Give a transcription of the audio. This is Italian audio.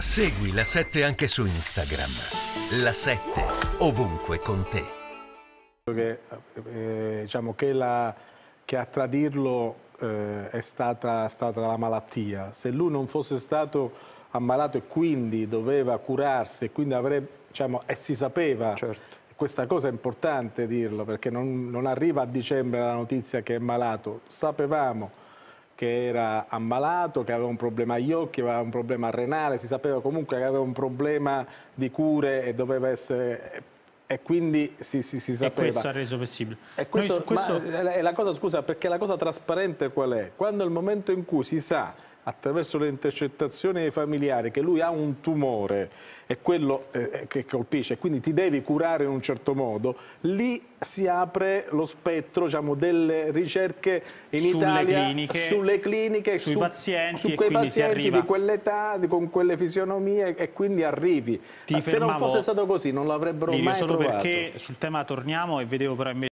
Segui la 7 anche su Instagram. La 7 ovunque con te. Che, eh, eh, diciamo che, la, che, a tradirlo eh, è stata, stata la malattia. Se lui non fosse stato ammalato e quindi doveva curarsi e quindi avrebbe, diciamo, e si sapeva certo questa cosa è importante dirlo perché non, non, arriva a dicembre la notizia che è malato, sapevamo che era ammalato, che aveva un problema agli occhi, aveva un problema renale, si sapeva comunque che aveva un problema di cure e doveva essere e quindi si, si, si sapeva. E questo ha reso possibile. E questo, questo... Ma, è eh, la cosa, scusa, perché la cosa trasparente qual è? Quando il momento in cui si sa attraverso le intercettazioni ai familiari che lui ha un tumore e quello eh, eh, che colpisce, quindi ti devi curare in un certo modo, lì si apre lo spettro diciamo, delle ricerche in sulle Italia cliniche, sulle cliniche, sui su, pazienti, su quei pazienti di quell'età, con quelle fisionomie e quindi arrivi. Ti Se fermavo, non fosse stato così non l'avrebbero mai solo trovato. solo perché sul tema torniamo e vedevo però invece